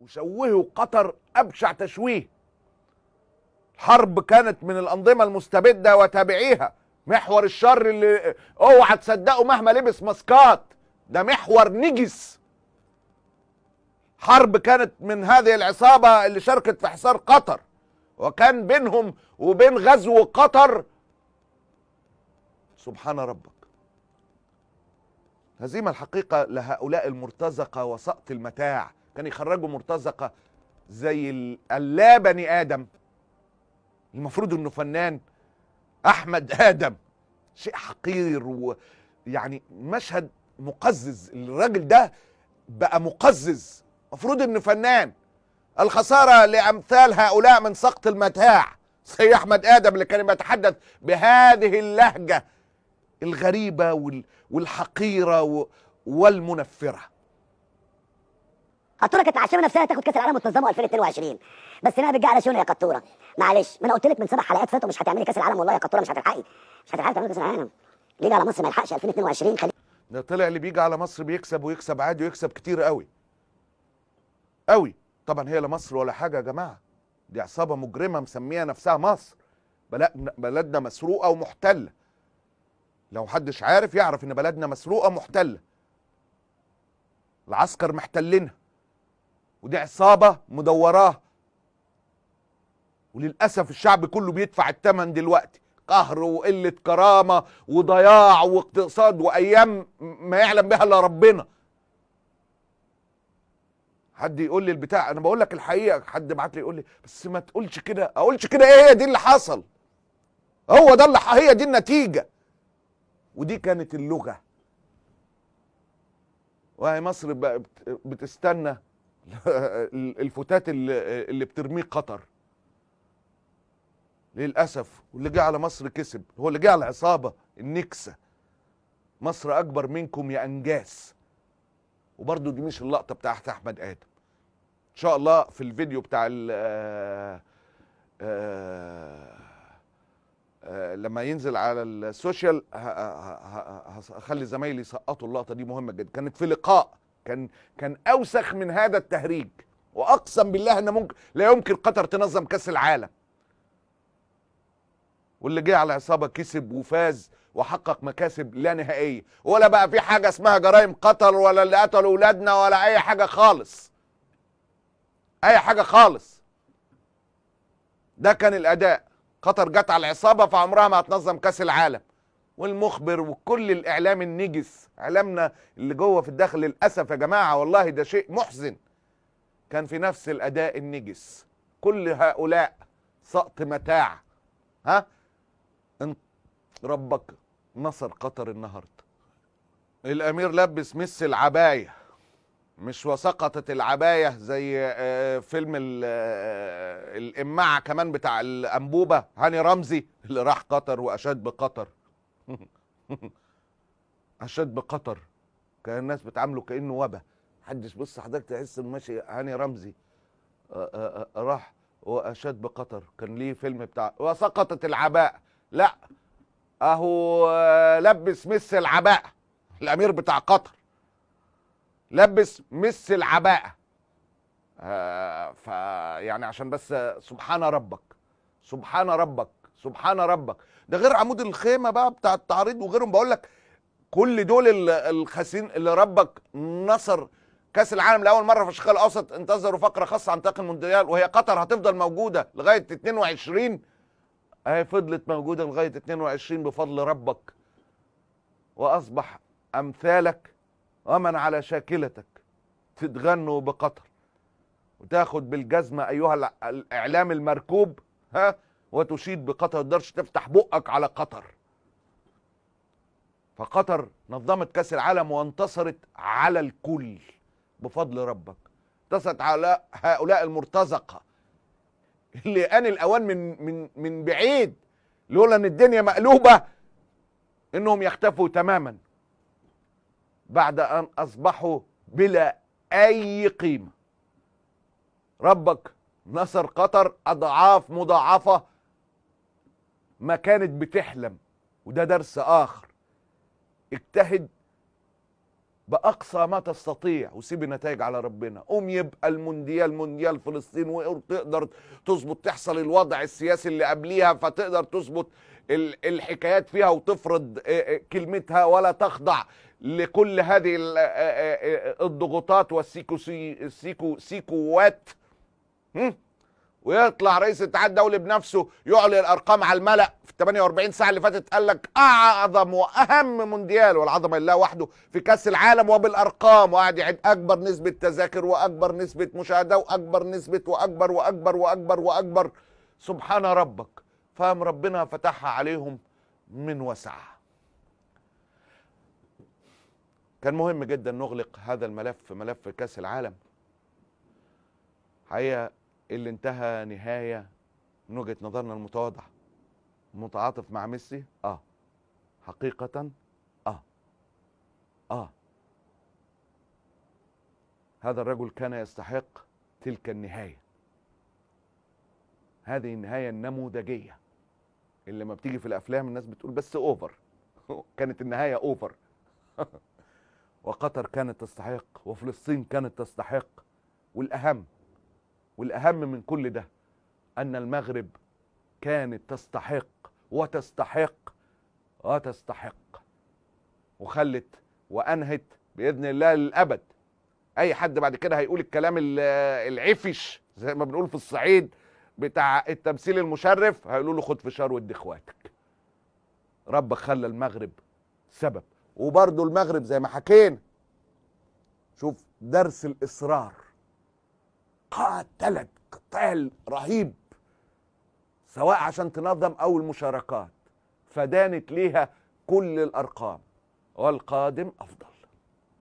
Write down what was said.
وشوهوا قطر أبشع تشويه حرب كانت من الأنظمة المستبدة وتابعيها محور الشر اللي اوعى تصدقه مهما لبس ماسكات ده محور نجس حرب كانت من هذه العصابة اللي شاركت في حصار قطر وكان بينهم وبين غزو قطر سبحان ربك هزيمة الحقيقة لهؤلاء المرتزقة وسقط المتاع كان يخرجوا مرتزقه زي اللا بني ادم المفروض انه فنان احمد ادم شيء حقير ويعني مشهد مقزز الراجل ده بقى مقزز مفروض انه فنان الخساره لامثال هؤلاء من سقط المتاع سي احمد ادم اللي كان بيتحدث بهذه اللهجه الغريبه والحقيره والمنفره قطوره كانت عشان نفسها تاخد كاس العالم وتنظمه 2022 بس هنا بتجي على شنو يا قطوره معلش ما انا قلت لك من سبع حلقات فاتوا مش هتعملي كاس العالم والله يا قطوره مش هتلحقي مش هتلحقي تعملي كاس العالم ليه على مصر ما يلحقش 2022 خلي ده طلع اللي بيجي على مصر بيكسب ويكسب عادي ويكسب كتير قوي قوي طبعا هي لا مصر ولا حاجه يا جماعه دي عصابه مجرمه مسميه نفسها مصر بلدنا مسروقه ومحتله لو حدش عارف يعرف ان بلدنا مسروقه ومحتله العسكر محتلينها ودي عصابه مدوراه وللاسف الشعب كله بيدفع الثمن دلوقتي قهر وقله كرامه وضياع واقتصاد وايام ما يعلم بها الا ربنا حد يقول لي البتاع انا بقول لك الحقيقه حد بعت لي يقول لي بس ما تقولش كده اقولش كده ايه هي دي اللي حصل هو ده اللي هي دي النتيجه ودي كانت اللغه وهي مصر بتستنى الفتات اللي, اللي بترميه قطر للاسف واللي جه على مصر كسب هو اللي جه على العصابه النكسه مصر اكبر منكم يا انجاس وبرضه دي مش اللقطه بتاعت احمد ادم ان شاء الله في الفيديو بتاع ال آه، آه، آه، لما ينزل على السوشيال هخلي زمايلي يسقطوا اللقطه دي مهمه جدا كانت في لقاء كان كان اوسخ من هذا التهريج واقسم بالله ان ممكن لا يمكن قطر تنظم كاس العالم واللي جه على عصابه كسب وفاز وحقق مكاسب لا نهائيه ولا بقى في حاجه اسمها جرائم قطر ولا اللي قتلوا اولادنا ولا اي حاجه خالص اي حاجه خالص ده كان الاداء قطر جت على العصابه فعمرها ما هتنظم كاس العالم والمخبر وكل الاعلام النجس اعلامنا اللي جوه في الداخل للاسف يا جماعه والله ده شيء محزن كان في نفس الاداء النجس كل هؤلاء سقط متاع ها ربك نصر قطر النهارده الامير لبس مس العبايه مش وسقطت العبايه زي آه، فيلم آه، الامعه كمان بتاع الانبوبه هاني رمزي اللي راح قطر واشاد بقطر اشاد بقطر كان الناس بتعامله كانه وبا محدش بص حضرتك تحس ماشي هاني رمزي راح واشاد بقطر كان ليه فيلم بتاع وسقطت العباء لا اهو لبس مس العباء الامير بتاع قطر لبس مس العباءه آه، فيعني عشان بس سبحان ربك سبحان ربك سبحان ربك ده غير عمود الخيمه بقى بتاع التعريض وغيرهم بقول لك كل دول الخاسرين اللي ربك نصر كاس العالم لاول مره في الشرق الاوسط انتظروا فقره خاصه عن تاريخ المونديال وهي قطر هتفضل موجوده لغايه 22 اهي فضلت موجوده لغايه 22 بفضل ربك واصبح امثالك ومن على شاكلتك تتغنوا بقطر وتاخد بالجزمه ايها الاعلام المركوب ها وتشيد بقطر ما تقدرش تفتح بقك على قطر فقطر نظمت كاس العالم وانتصرت على الكل بفضل ربك انتصرت على هؤلاء المرتزقه اللي ان الاوان من من من بعيد لولا ان الدنيا مقلوبه انهم يختفوا تماما بعد ان اصبحوا بلا اي قيمه ربك نصر قطر اضعاف مضاعفه ما كانت بتحلم وده درس آخر اجتهد بأقصى ما تستطيع وسيب النتائج على ربنا قوم يبقى المونديال مونديال فلسطين وتقدر تظبط تحصل الوضع السياسي اللي قبليها فتقدر تظبط الحكايات فيها وتفرض كلمتها ولا تخضع لكل هذه الضغوطات والسيكو سيكو سيكوات ويطلع رئيس الاتحاد الدولي بنفسه يعلن الارقام على الملأ في 48 ساعه اللي فاتت قال لك اعظم واهم مونديال والعظمه لله وحده في كاس العالم وبالارقام وقعد يعد اكبر نسبه تذاكر واكبر نسبه مشاهده واكبر نسبه واكبر واكبر واكبر واكبر سبحان ربك فهم ربنا فتحها عليهم من وسعها كان مهم جدا نغلق هذا الملف ملف كاس العالم حقيقه اللي انتهى نهايه من وجهه نظرنا المتواضعه متعاطف مع ميسي اه حقيقه اه اه هذا الرجل كان يستحق تلك النهايه هذه النهايه النموذجيه اللي لما بتيجي في الافلام الناس بتقول بس اوفر كانت النهايه اوفر وقطر كانت تستحق وفلسطين كانت تستحق والاهم والاهم من كل ده ان المغرب كانت تستحق وتستحق وتستحق وخلت وانهت باذن الله للابد اي حد بعد كده هيقول الكلام العفش زي ما بنقول في الصعيد بتاع التمثيل المشرف هيقولوا له خد فشار وادي اخواتك ربك خلى المغرب سبب وبرضه المغرب زي ما حكينا شوف درس الاصرار قاتلت قتال رهيب سواء عشان تنظم او المشاركات فدانت ليها كل الارقام والقادم افضل